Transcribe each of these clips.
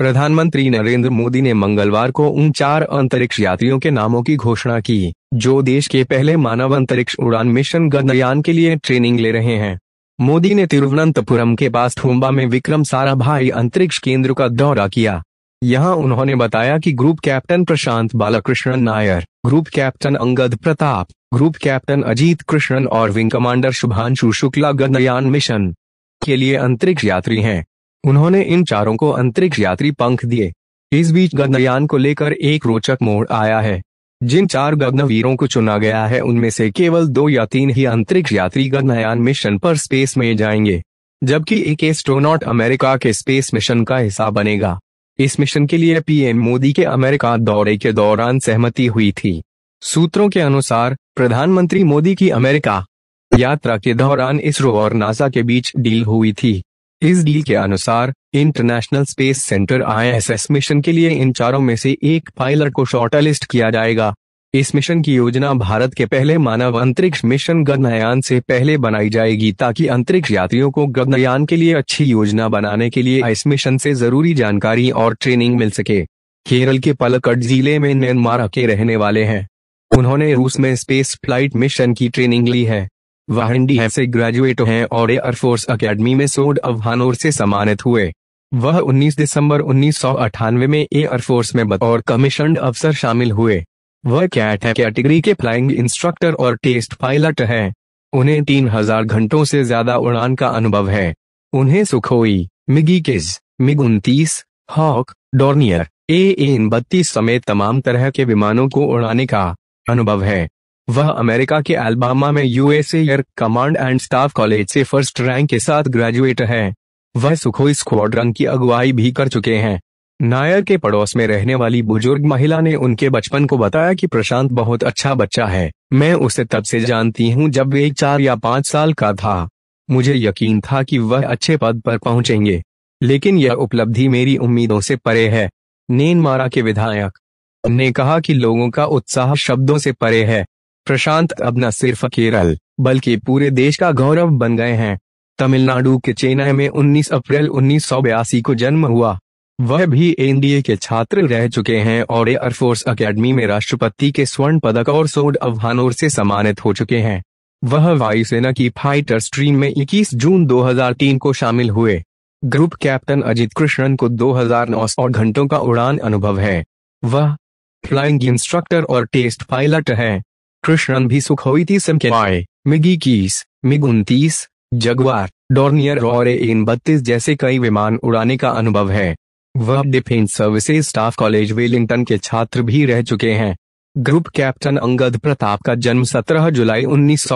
प्रधानमंत्री नरेंद्र मोदी ने मंगलवार को उन चार अंतरिक्ष यात्रियों के नामों की घोषणा की जो देश के पहले मानव अंतरिक्ष उड़ान मिशन गगनयान के लिए ट्रेनिंग ले रहे हैं मोदी ने तिरुवनंतपुरम के पास थुम्बा में विक्रम साराभाई अंतरिक्ष केंद्र का दौरा किया यहां उन्होंने बताया कि group captain Prashanth Balakrishnan Nair group captain Angad Pratap group captain Ajit Krishnan और wing commander Shubhanshu Shukla Gaganyaan mission के लिए अंतरिक्ष यात्री हैं उन्होंने इन चारों को अंतरिक्ष यात्री पंख दिए इस बीच गगनयान को लेकर एक रोचक मोड़ आया है जिन चार गगनवीरों को चुना गया है उनमें से केवल दो या तीन ही अंतरिक्ष यात्री गगनयान मिशन पर स्पेस में जाएंगे जबकि एक एस्ट्रोनॉट अमेरिका के स्पेस मिशन का हिस्सा बनेगा इस मिशन के लिए पीएम मोदी के अमेरिका दौरे के दौरान सहमति हुई थी सूत्रों के अनुसार प्रधानमंत्री मोदी की अमेरिका यात्रा के दौरान इसरो और नासा के बीच डील हुई थी इस डील के अनुसार international space centre ISS mission के लिए इन चारों में से एक पायलट को शॉर्टलिस्ट किया जाएगा इस मिशन की योजना भारत के पहले मानव अंतरिक्ष मिशन गगनयान से पहले बनाई जाएगी ताकि अंतरिक्ष यात्रियों को गगनयान के लिए अच्छी योजना बनाने के लिए इस मिशन से जरूरी जानकारी और ट्रेनिंग मिल सके केरल के पलकड जिले में म्यांमार के रहने वाले हैं उन्होंने रूस में स्पेस फ्लाइट मिशन की ट्रेनिंग ली है वह एनडीए से ग्रेजुएट हैं और एयरफोर्स अकेडमी में सोड अवहानोर से सम्मानित हुए वह 19 दिसंबर उन्नीस में एयरफोर्स में बतौर कमीशन अफसर शामिल हुए वह कैट है कैटेगरी के फ्लाइंग इंस्ट्रक्टर और टेस्ट पायलट हैं। उन्हें 3000 घंटों से ज्यादा उड़ान का अनुभव है उन्हें सुखोई मिगी किस मिग उन्तीस हॉक डोर्नियर ए एन बत्तीस समेत तमाम तरह के विमानों को उड़ाने का अनुभव है वह अमेरिका के अल्बामा में USA air command and staff college से फर्स्ट रैंक के साथ ग्रेजुएट है वह सुखोई स्क्वाड्रन की अगुवाई भी कर चुके हैं नायर के पड़ोस में रहने वाली बुजुर्ग महिला ने उनके बचपन को बताया कि प्रशांत बहुत अच्छा बच्चा है मैं उसे तब से जानती हूँ जब वे चार या पाँच साल का था मुझे यकीन था कि वह अच्छे पद पर पहुंचेंगे लेकिन यह उपलब्धि मेरी उम्मीदों से परे है नेनमारा के विधायक ने कहा कि लोगों का उत्साह शब्दों से परे है प्रशांत अब न सिर्फ केरल बल्कि पूरे देश का गौरव बन गए हैं तमिलनाडु के चेन्नई में 19 अप्रैल उन्नीस को जन्म हुआ वह भी एनडीए के छात्र रह चुके हैं और एयरफोर्स अकेडमी में राष्ट्रपति के स्वर्ण पदक और सोड अवहानोर से सम्मानित हो चुके हैं वह वायुसेना की फाइटर स्ट्रीम में 21 जून 2003 को शामिल हुए ग्रुप कैप्टन अजित कृष्णन को 2009 और घंटों का उड़ान अनुभव है वह फ्लाइंग इंस्ट्रक्टर और टेस्ट पायलट है कृष्णन भी सुख एम के मिगी मिग मिग जगवार डोर्नियर और एन बत्तीस जैसे कई विमान उड़ाने का अनुभव है वह defence services staff college Wellington के छात्र भी रह चुके हैं ग्रुप कैप्टन अंगद प्रताप का जन्म 17 जुलाई उन्नीस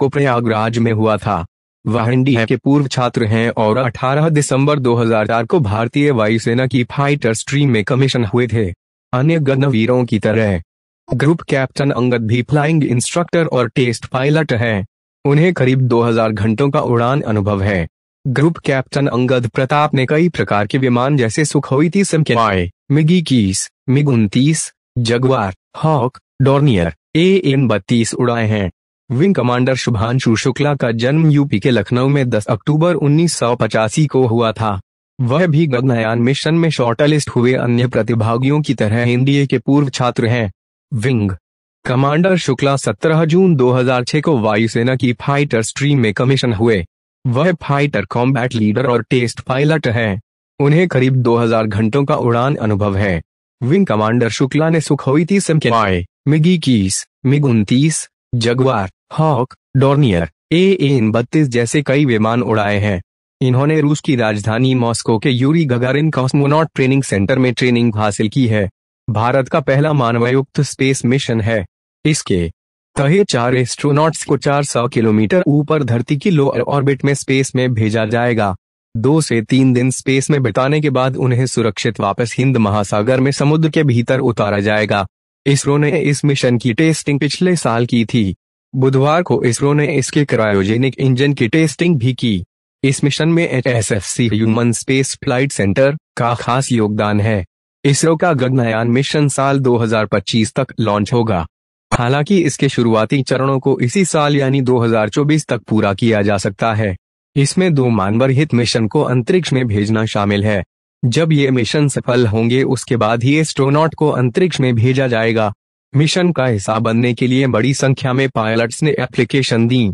को प्रयागराज में हुआ था वह इंडिया के पूर्व छात्र हैं और 18 दिसंबर 2004 को भारतीय वायुसेना की फाइटर स्ट्रीम में कमीशन हुए थे अन्य गणवीरों की तरह ग्रुप कैप्टन अंगद भी फ्लाइंग इंस्ट्रक्टर और टेस्ट पायलट है उन्हें करीब 2000 घंटों का उड़ान अनुभव है ग्रुप कैप्टन अंगद प्रताप ने कई प्रकार के विमान जैसे सुखोई तीस मिगी मिग इक्कीस मिग उन्तीस Jaguar Hawk Dornier A N बत्तीस उड़ाए हैं विंग कमांडर शुभांशु शुक्ला का जन्म यूपी के लखनऊ में 10 अक्टूबर उन्नीस को हुआ था वह भी गगनयान मिशन में शॉर्टलिस्ट हुए अन्य प्रतिभागियों की तरह एनडीए के पूर्व छात्र हैं विंग कमांडर शुक्ला 17 जून 2006 को वायुसेना की फाइटर स्ट्रीम में कमीशन हुए वह फाइटर कॉम्बैट लीडर और टेस्ट पायलट हैं। उन्हें करीब 2000 घंटों का उड़ान अनुभव है विंग कमांडर शुक्ला ने सुखोई तीस एम के मिग इक्कीस MiG Jaguar Hawk Dornier A N बत्तीस जैसे कई विमान उड़ाए हैं इन्होंने रूस की राजधानी मॉस्को के Yuri Gagarin cosmonaut training centre में ट्रेनिंग हासिल की है भारत का पहला मानवयुक्त स्पेस मिशन है इसके तहे चार एस्ट्रोनॉट्स को 400 किलोमीटर ऊपर धरती की लोअर ऑर्बिट में स्पेस में भेजा जाएगा दो से तीन दिन स्पेस में बिताने के बाद उन्हें सुरक्षित वापस हिंद महासागर में समुद्र के भीतर उतारा जाएगा इसरो ने इस मिशन की टेस्टिंग पिछले साल की थी बुधवार को इसरो ने इसके क्रायोजेनिक इंजन की टेस्टिंग भी की इस मिशन में H human space flight centre का खास योगदान है इसरो का गगनयान मिशन साल 2025 तक लॉन्च होगा हालांकि इसके शुरुआती चरणों को इसी साल यानी 2024 तक पूरा किया जा सकता है इसमें दो मानवर हित मिशन को अंतरिक्ष में भेजना शामिल है जब ये मिशन सफल होंगे उसके बाद ही एस्ट्रोनॉट को अंतरिक्ष में भेजा जाएगा मिशन का हिस्सा बनने के लिए बड़ी संख्या में पायलट्स ने एप्लीकेशन दी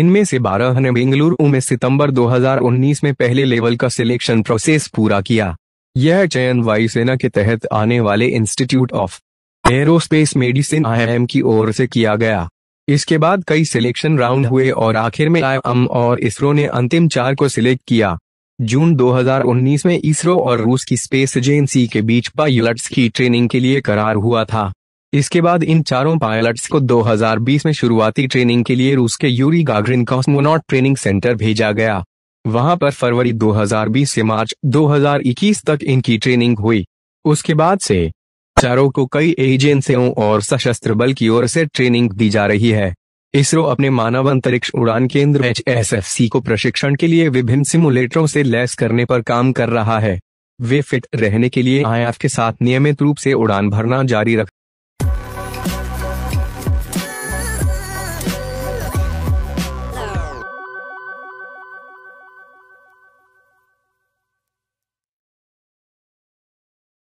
इनमें से बारह ने बेंगलुरु में सितंबर 2019 में पहले लेवल का सिलेक्शन प्रोसेस पूरा किया यह चयन वायुसेना के तहत आने वाले institute of aerospace medicine I की ओर से किया गया इसके बाद कई सिलेक्शन राउंड हुए और आखिर में आई और इसरो ने अंतिम चार को सिलेक्ट किया जून 2019 में इसरो और रूस की स्पेस एजेंसी के बीच पायलट्स की ट्रेनिंग के लिए करार हुआ था इसके बाद इन चारों पायलट्स को 2020 में शुरुआती ट्रेनिंग के लिए रूस के Yuri Gagarin cosmonaut training centre भेजा गया वहां पर फरवरी 2020 से मार्च 2021 तक इनकी ट्रेनिंग हुई उसके बाद से चारों को कई एजेंसियों और सशस्त्र बल की ओर से ट्रेनिंग दी जा रही है इसरो अपने मानव अंतरिक्ष उड़ान केंद्र एच को प्रशिक्षण के लिए विभिन्न सिमुलेटरों से लैस करने पर काम कर रहा है वे फिट रहने के लिए आईएफ के साथ नियमित रूप से उड़ान भरना जारी रख